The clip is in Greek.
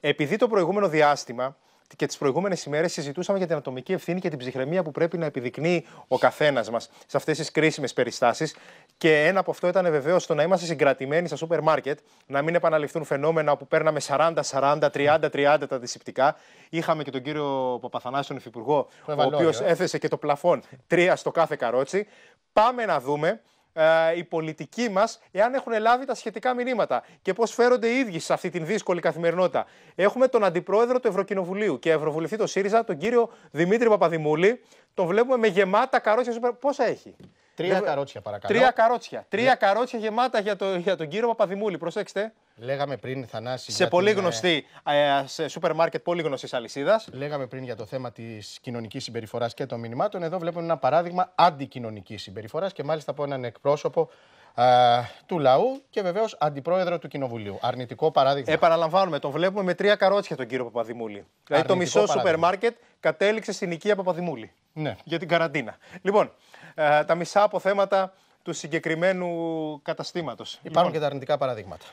Επειδή το προηγούμενο διάστημα και τις προηγούμενες ημέρες συζητούσαμε για την ατομική ευθύνη και την ψυχραιμία που πρέπει να επιδεικνύει ο καθένας μας σε αυτές τις κρίσιμες περιστάσεις. Και ένα από αυτό ήταν βεβαίως το να είμαστε συγκρατημένοι στα σούπερ μάρκετ, να μην επαναληφθούν φαινόμενα φαινόμενα παίρναμε 40-40, 30-30 τα αντισηπτικά. Είχαμε και τον κύριο Παπαθανάση, τον Υφυπουργό, ο οποίος έθεσε και το πλαφόν 3 στο κάθε καρότσι. Πάμε να δούμε ε, οι πολιτικοί μας, εάν έχουν λάβει τα σχετικά μηνύματα και πώς φέρονται οι ίδιοι σε αυτή την δύσκολη καθημερινότητα. Έχουμε τον αντιπρόεδρο του Ευρωκοινοβουλίου και ευρωβουλευτή του ΣΥΡΙΖΑ, τον κύριο Δημήτρη Παπαδημούλη. Τον βλέπουμε με γεμάτα καρότσια. Πόσα έχει. Τρία καρότσια παρακαλώ. Τρία καρότσια. Τρία καρότσια γεμάτα για, το, για τον κύριο Παπαδημούλη. Προσέξτε. Λέγαμε πριν Θανάση. Σε πολύ ε, γνωστή, ε, σε σούπερ μάρκετ πολύ γνωστής αλυσίδας. Λέγαμε πριν για το θέμα της κοινωνικής συμπεριφοράς και των μηνυμάτων. Εδώ βλέπουμε ένα παράδειγμα αντικοινωνικής συμπεριφοράς και μάλιστα από έναν εκπρόσωπο του λαού και βεβαίως αντιπρόεδρο του Κοινοβουλίου. Αρνητικό παράδειγμα. Επαναλαμβάνουμε, τον βλέπουμε με τρία καρότσια τον κύριο Παπαδημούλη. δηλαδή το μισό σούπερ μάρκετ κατέληξε στην οικία Παπαδημούλη. Ναι. Για την καραντίνα. Λοιπόν, τα μισά αποθέματα του συγκεκριμένου καταστήματος. Υπάρχουν λοιπόν. και τα αρνητικά παραδείγματα.